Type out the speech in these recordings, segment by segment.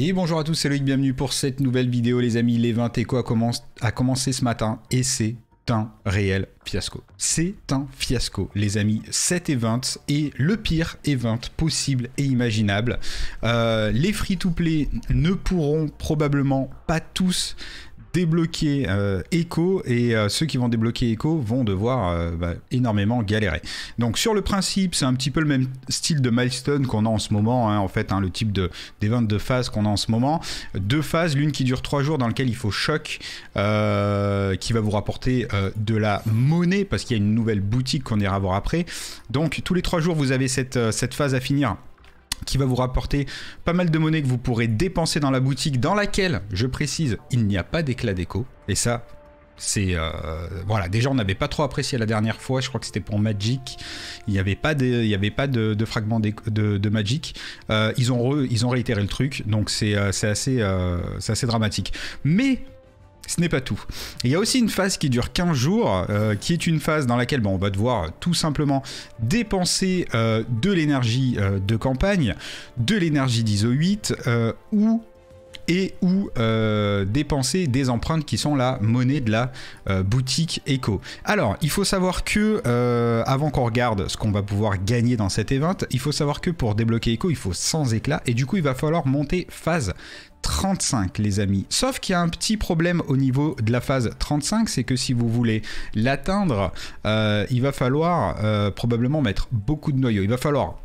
Et bonjour à tous, c'est Loïc, bienvenue pour cette nouvelle vidéo les amis. Les 20 échos a, commence, commencé ce matin et c'est un réel fiasco. C'est un fiasco, les amis. 7 et 20 et le pire et possible et imaginable. Euh, les free-to-play ne pourront probablement pas tous débloquer écho euh, et euh, ceux qui vont débloquer écho vont devoir euh, bah, énormément galérer. Donc sur le principe, c'est un petit peu le même style de milestone qu'on a en ce moment, hein, en fait, hein, le type de, des qu'on a en ce moment. Deux phases, l'une qui dure trois jours dans lequel il faut choc, qui va vous rapporter de la monnaie parce qu'il y a une nouvelle boutique qu'on ira voir après. Donc tous les trois jours, vous avez cette, cette phase à finir qui va vous rapporter pas mal de monnaie que vous pourrez dépenser dans la boutique dans laquelle, je précise, il n'y a pas d'éclat d'écho, Et ça, c'est euh, voilà. Déjà, on n'avait pas trop apprécié la dernière fois. Je crois que c'était pour Magic. Il n'y avait pas de, il avait pas de, fragments de, Magic. Euh, ils ont ils ont réitéré le truc. Donc c'est euh, assez, c'est assez dramatique. Mais ce n'est pas tout. il y a aussi une phase qui dure 15 jours, euh, qui est une phase dans laquelle on va devoir tout simplement dépenser euh, de l'énergie euh, de campagne, de l'énergie d'ISO 8 ou et ou euh, dépenser des empreintes qui sont la monnaie de la euh, boutique Echo. Alors, il faut savoir que, euh, avant qu'on regarde ce qu'on va pouvoir gagner dans cet event, il faut savoir que pour débloquer Echo, il faut 100 éclats, et du coup, il va falloir monter phase 35 les amis. Sauf qu'il y a un petit problème au niveau de la phase 35, c'est que si vous voulez l'atteindre, il va falloir probablement mettre beaucoup de noyaux. Il va falloir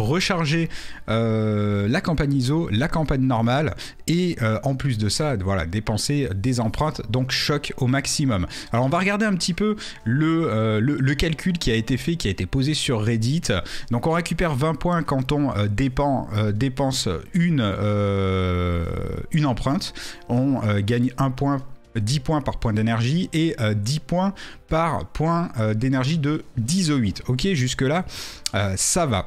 recharger euh, la campagne ISO, la campagne normale et euh, en plus de ça, voilà, dépenser des empreintes, donc choc au maximum. Alors on va regarder un petit peu le, euh, calcul qui a été fait, qui a été posé sur Reddit. Donc on récupère 20 points quand on dépense une, une empreinte, on gagne point 10 points par point d'énergie et 10 points par point d'énergie de 10 au 8. Ok, jusque-là, ça va.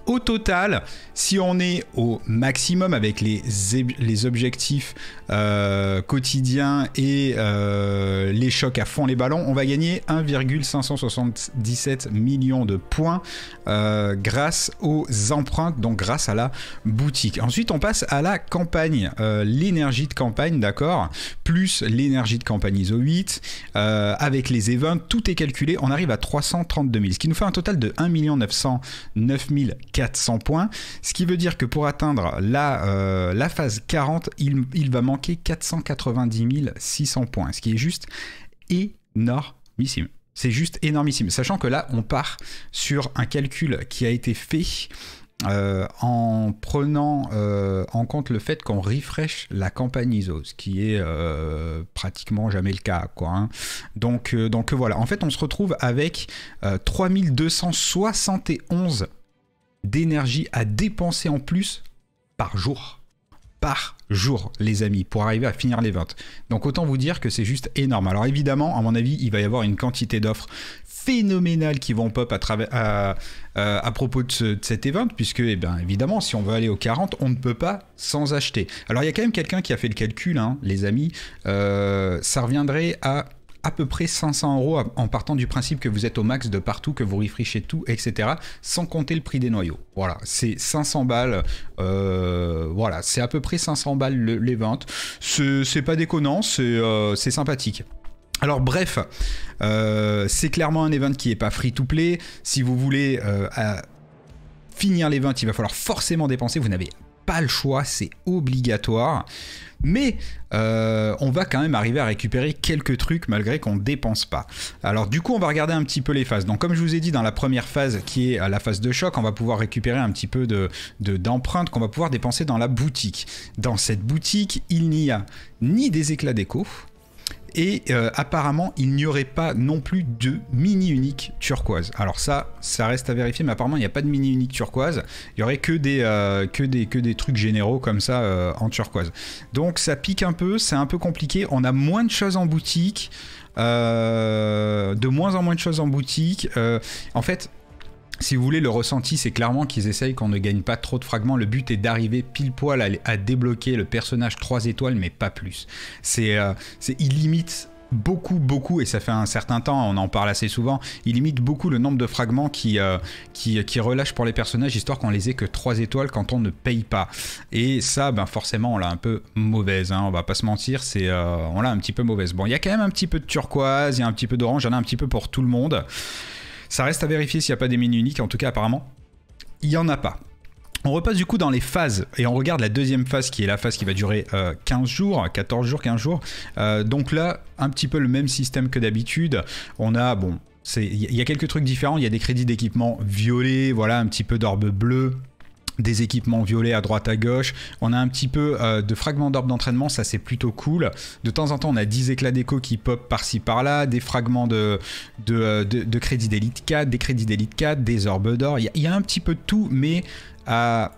Au total, si on est au maximum avec les, les objectifs euh, quotidiens et euh, les chocs à fond les ballons, on va gagner 1,577 millions de points euh, grâce aux empreintes, donc grâce à la boutique. Ensuite, on passe à la campagne, l'énergie de campagne, d'accord Plus l'énergie de campagne ISO 8, avec les events, tout est calculé, on arrive à 332 000, ce qui nous fait un total de 1 909 000 400 points, ce qui veut dire que pour atteindre la, euh, la phase 40, il, va manquer 490 600 points, ce qui est juste énormissime. C'est juste énormissime, sachant que là, on part sur un calcul qui a été fait euh, en prenant euh, en compte le fait qu'on refresh la campagne ISO, ce qui est pratiquement jamais le cas. Quoi, hein. donc, donc voilà, en fait on se retrouve avec 3271 d'énergie à dépenser en plus par jour. Par jour, les amis, pour arriver à finir les Donc autant vous dire que c'est juste énorme. Alors évidemment, à mon avis, il va y avoir une quantité d'offres phénoménales qui vont pop à, propos de, cet event, puisque eh ben, évidemment, si on veut aller aux 40, on ne peut pas sans acheter. Alors il y a quand même quelqu'un qui a fait le calcul, hein, les amis. Euh, ça reviendrait à à peu près 500 euros en partant du principe que vous êtes au max de partout, que vous refreshez tout, etc. Sans compter le prix des noyaux. Voilà, c'est 500 balles. Euh, voilà, c'est à peu près 500 balles les ventes. C'est pas déconnant, c'est euh, sympathique. Alors bref, euh, c'est clairement un event qui n'est pas free to play. Si vous voulez à finir l'event, il va falloir forcément dépenser. Vous n'avez pas le choix, c'est obligatoire. Mais euh, on va quand même arriver à récupérer quelques trucs malgré qu'on ne dépense pas. Alors du coup, on va regarder un petit peu les phases. Donc comme je vous ai dit, dans la première phase qui est euh, la phase de choc, on va pouvoir récupérer un petit peu d'empreintes de, qu'on va pouvoir dépenser dans la boutique. Dans cette boutique, il n'y a ni des éclats d'écho, et euh, apparemment, il n'y aurait pas non plus de mini unique turquoise. Alors ça, ça reste à vérifier, mais apparemment, il n'y a pas de mini unique turquoise. Il n'y aurait que des, euh, que des, que des trucs généraux comme ça euh, en turquoise. Donc ça pique un peu, c'est un peu compliqué. On a moins de choses en boutique. de moins en moins de choses en boutique. en fait, si vous voulez, le ressenti, c'est clairement qu'ils essayent qu'on ne gagne pas trop de fragments. Le but est d'arriver pile poil à, débloquer le personnage 3 étoiles, mais pas plus. Euh, c'est, il limite beaucoup, beaucoup, et ça fait un certain temps, on en parle assez souvent, il limite beaucoup le nombre de fragments qui, euh, qui, qui relâchent pour les personnages, histoire qu'on les ait que 3 étoiles quand on ne paye pas. Et ça, ben forcément, on l'a un peu mauvaise, hein, on va pas se mentir, c'est, euh, on l'a un petit peu mauvaise. Bon, il y a quand même un petit peu de turquoise, il y a un petit peu d'orange, il y en a un petit peu pour tout le monde. Ça reste à vérifier s'il n'y a pas des mini uniques, en tout cas apparemment, il n'y en a pas. On repasse du coup dans les phases et on regarde la deuxième phase qui est la phase qui va durer 15 euh, jours, 14 jours, 15 jours. Euh, donc là, un petit peu le même système que d'habitude. On a, bon, il y a quelques trucs différents, il y a des crédits d'équipement violets, voilà, un petit peu d'orbe bleu, des équipements violets à droite à gauche. On a un petit peu euh, de fragments d'orbes d'entraînement, ça c'est plutôt cool. De temps en temps, on a 10 éclats d'écho qui pop par-ci par-là, des fragments de, de, euh, crédits d'élite 4, des crédits d'élite 4, des orbes d'or. Il y, a un petit peu de tout, mais à euh,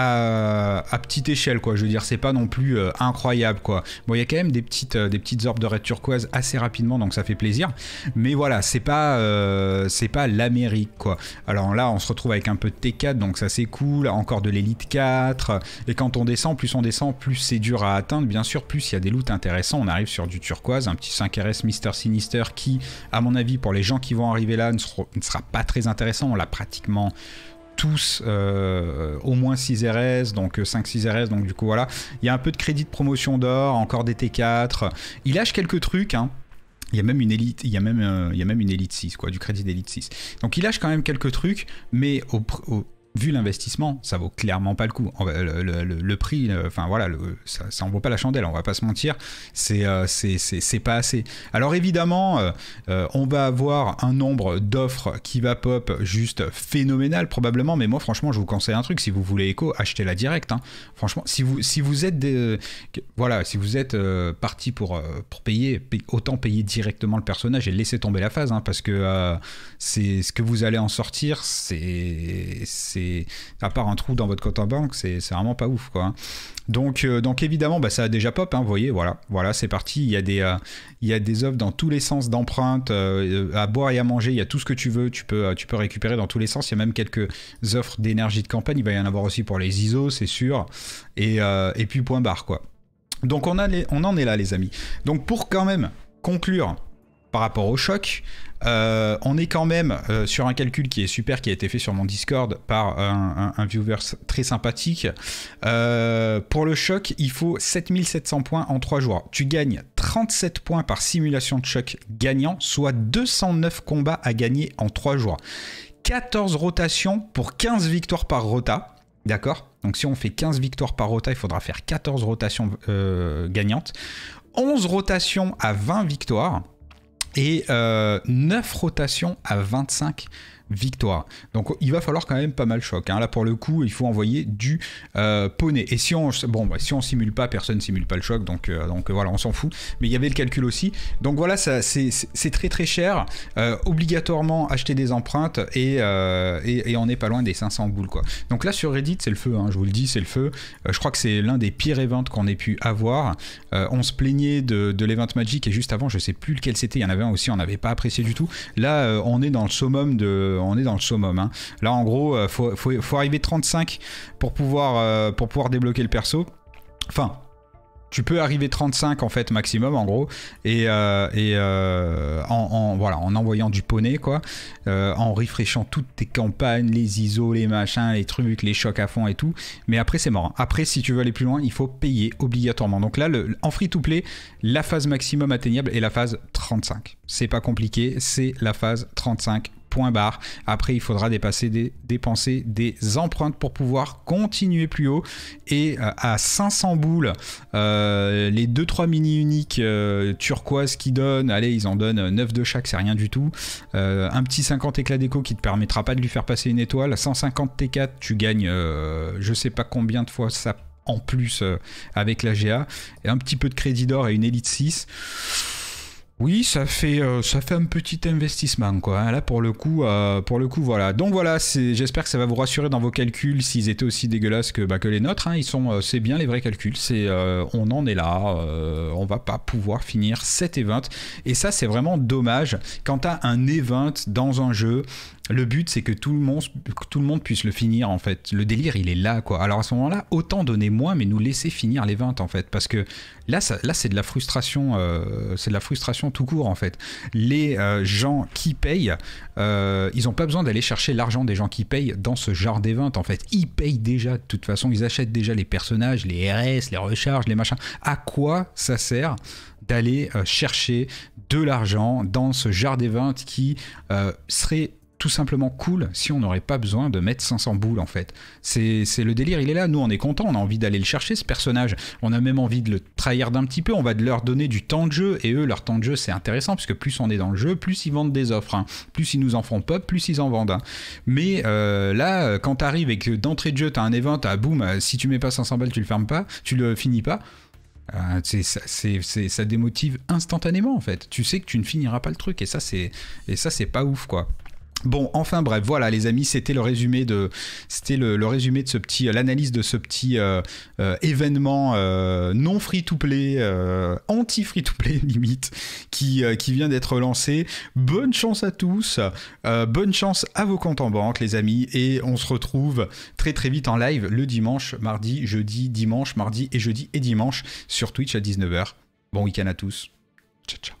à, petite échelle, quoi. Je veux dire, c'est pas non plus euh, incroyable, quoi. Bon, il y a quand même des petites, euh, des petites orbes de raid turquoise assez rapidement, donc ça fait plaisir. Mais voilà, c'est pas, euh, c'est pas l'Amérique, quoi. Alors là, on se retrouve avec un peu de T4, donc ça c'est cool. Encore de l'élite 4. Et quand on descend, plus on descend, plus c'est dur à atteindre. Bien sûr, plus il y a des loots intéressants. On arrive sur du turquoise, un petit 5RS Mister Sinister qui, à mon avis, pour les gens qui vont arriver là, ne sera pas très intéressant. On l'a pratiquement tous euh, au moins 6 RS, donc 5 6 RS, donc du coup voilà. Il y a un peu de crédit de promotion d'or, encore des T4. Il lâche quelques trucs, hein. Il y a même une élite, il y a même, euh, il même une élite 6, quoi, du crédit d'élite 6. Donc il lâche quand même quelques trucs, mais au vu l'investissement, ça vaut clairement pas le coup. Le, prix, euh, enfin voilà, ça, en vaut pas la chandelle, on va pas se mentir. C'est euh, pas assez. Alors évidemment, euh, on va avoir un nombre d'offres qui va pop juste phénoménal probablement, mais moi franchement, je vous conseille un truc si vous voulez écho, achetez-la direct. Hein. Franchement, si vous êtes des, voilà, si vous êtes parti pour payer, autant payer directement le personnage et laisser tomber la phase, hein, parce que c'est ce que vous allez en sortir, c'est à part un trou dans votre compte en banque, c'est vraiment pas ouf quoi. Hein. Donc, euh, donc évidemment, bah, ça a déjà pop, hein, vous voyez, voilà, voilà, c'est parti. Il y a des, euh, il y des offres dans tous les sens d'empreintes, euh, à boire et à manger, il y a tout ce que tu veux, tu peux, tu peux récupérer dans tous les sens. Il y a même quelques offres d'énergie de campagne, il va y en avoir aussi pour les ISO, c'est sûr, et, et, puis point barre quoi. Donc on, a on en est là, les amis. Donc pour quand même conclure par rapport au choc. Euh, on est quand même euh, sur un calcul qui est super, qui a été fait sur mon Discord par un, viewer très sympathique. Euh, pour le choc, il faut 7700 points en 3 jours. Tu gagnes 37 points par simulation de choc gagnant, soit 209 combats à gagner en 3 jours. 14 rotations pour 15 victoires par rota. D'accord Donc si on fait 15 victoires par rota, il faudra faire 14 rotations gagnantes. 11 rotations à 20 victoires et 9 euh, rotations à 25 victoire, Donc il va falloir quand même pas mal choc. Hein. Là pour le coup, il faut envoyer du euh, poney. Et si on bon bah, si on simule pas, personne simule pas le choc, donc euh, donc euh, voilà, on s'en fout. Mais il y avait le calcul aussi. Donc voilà, c'est très très cher. obligatoirement acheter des empreintes et, on n'est pas loin des 500 boules quoi. Donc là sur Reddit c'est le feu, hein, je vous le dis c'est le feu. je crois que c'est l'un des pires events qu'on ait pu avoir. on se plaignait de, l'event Magic et juste avant je sais plus lequel c'était, il y en avait un aussi on n'avait pas apprécié du tout. Là on est dans le summum de on est dans le summum. Hein. Là, en gros, euh, faut, faut, arriver 35 pour pouvoir, euh, pour pouvoir débloquer le perso. Enfin, tu peux arriver 35 en fait maximum en gros et, euh, en, voilà en envoyant du poney quoi en rafraîchissant toutes tes campagnes les ISO les machins les trucs les chocs à fond et tout mais après c'est mort hein. après si tu veux aller plus loin il faut payer obligatoirement donc là le, en free to play la phase maximum atteignable est la phase 35 c'est pas compliqué c'est la phase 35 point barre. Après, il faudra dépenser des empreintes pour pouvoir continuer plus haut. Et euh, à 500 boules, euh, les 2-3 mini uniques euh, turquoise qui donnent, allez, ils en donnent 9 de chaque, c'est rien du tout. un petit 50 éclat d'écho qui te permettra pas de lui faire passer une étoile. 150 T4, tu gagnes je sais pas combien de fois ça en plus avec la GA. Et un petit peu de crédit d'or et une élite 6 oui, ça fait, euh, ça fait un petit investissement, quoi. Hein. Là, pour le coup, euh, pour le coup, voilà. Donc voilà, j'espère que ça va vous rassurer dans vos calculs s'ils étaient aussi dégueulasses que, bah, que les nôtres. Hein, ils sont, euh, c'est bien les vrais calculs. C'est, on en est là. on va pas pouvoir finir cet event Et ça, c'est vraiment dommage. Quand à un event dans un jeu, le but, c'est que tout le, monde, tout le monde puisse le finir, en fait. Le délire, il est là, quoi. Alors à ce moment-là, autant donner moins, mais nous laisser finir les 20, en fait. Parce que là, là c'est de la frustration, euh, c'est de la frustration tout court, en fait. Les euh, gens qui payent, euh, ils n'ont pas besoin d'aller chercher l'argent des gens qui payent dans ce genre des 20, en fait. Ils payent déjà, de toute façon, ils achètent déjà les personnages, les RS, les recharges, les machins. À quoi ça sert d'aller chercher de l'argent dans ce genre des 20 qui serait tout simplement cool si on n'aurait pas besoin de mettre 500 boules en fait. C'est le délire, il est là, nous on est content, on a envie d'aller le chercher ce personnage, on a même envie de le trahir d'un petit peu, on va leur donner du temps de jeu et eux leur temps de jeu c'est intéressant puisque plus on est dans le jeu, plus ils vendent des offres, hein. plus ils nous en font pop, plus ils en vendent. Hein. Mais euh, là, quand t'arrives et que d'entrée de jeu t'as un event, t'as boum, euh, si tu mets pas 500 balles tu le fermes pas, tu le finis pas. Euh, c'est ça, ça démotive instantanément en fait. Tu sais que tu ne finiras pas le truc et ça c'est et ça c'est pas ouf quoi. Bon, enfin bref, voilà les amis, c'était le résumé de, c'était le, résumé de ce petit, euh, l'analyse de ce petit euh, euh, événement non free to play, anti free to play limite, qui qui vient d'être lancé. Bonne chance à tous, bonne chance à vos comptes en banque, les amis, et on se retrouve très très vite en live le dimanche, mardi, jeudi, dimanche, mardi et jeudi et dimanche sur Twitch à 19h. Bon week-end à tous. Ciao ciao.